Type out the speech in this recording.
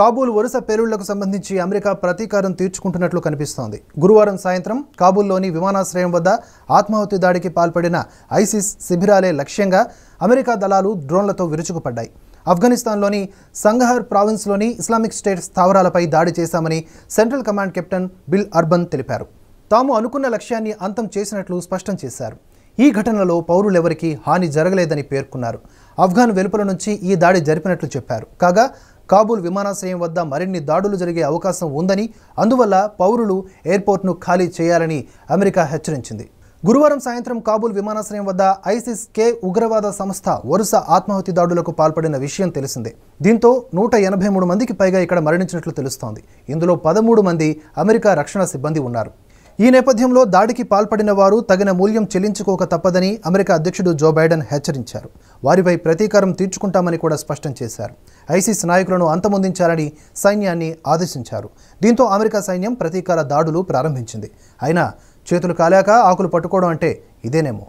కాబూల్ వరుస పేలుళ్లకు సంబంధించి అమెరికా ప్రతీకారం తీర్చుకుంటున్నట్లు కనిపిస్తోంది గురువారం సాయంత్రం కాబూల్లోని విమానాశ్రయం వద్ద ఆత్మాహుతి దాడికి పాల్పడిన ఐసిస్ శిబిరాలే లక్ష్యంగా అమెరికా దళాలు డ్రోన్లతో విరుచుకుపడ్డాయి ఆఫ్ఘనిస్తాన్లోని సంగహర్ ప్రావిన్స్లోని ఇస్లామిక్ స్టేట్ స్థావరాలపై దాడి చేశామని central command captain Bill Urban తెలిపారు తాము అనుకున్న లక్ష్యాన్ని అంతం చేసినట్లు స్పష్టం చేశారు ఈ ఘటనలో పౌరులెవరికీ హాని జరగలేదని పేర్కొన్నారు ఆఫ్ఘాన్ వెలుపల నుంచి ఈ దాడి జరిపినట్లు చెప్పారు కాగా కాబూల్ విమానాశ్రయం వద్ద మరిన్ని దాడులు జరిగే అవకాశం ఉందని అందువల్ల పౌరులు ఎయిర్పోర్ట్ను ఖాళీ చేయాలని అమెరికా హెచ్చరించింది గురువారం సాయంత్రం కాబూల్ విమానాశ్రయం వద్ద ఐసిస్ కే ఉగ్రవాద సంస్థ వరుస ఆత్మాహుతి దాడులకు పాల్పడిన విషయం తెలిసిందే దీంతో నూట ఎనభై మూడు మందికి పైగా ఇక్కడ మరణించినట్లు తెలుస్తోంది ఇందులో పదమూడు మంది అమెరికా రక్షణ సిబ్బంది ఉన్నారు ఈ నేపథ్యంలో దాడికి పాల్పడిన వారు తగిన మూల్యం చెల్లించుకోక తప్పదని అమెరికా అధ్యక్షుడు జో బైడెన్ హెచ్చరించారు వారిపై ప్రతీకారం తీర్చుకుంటామని కూడా స్పష్టం చేశారు ఐసిస్ నాయకులను అంతమొందించాలని సైన్యాన్ని ఆదేశించారు దీంతో అమెరికా సైన్యం ప్రతీకార దాడులు ప్రారంభించింది అయినా చేతులు కాలాక ఆకులు పట్టుకోవడం అంటే ఇదేనేమో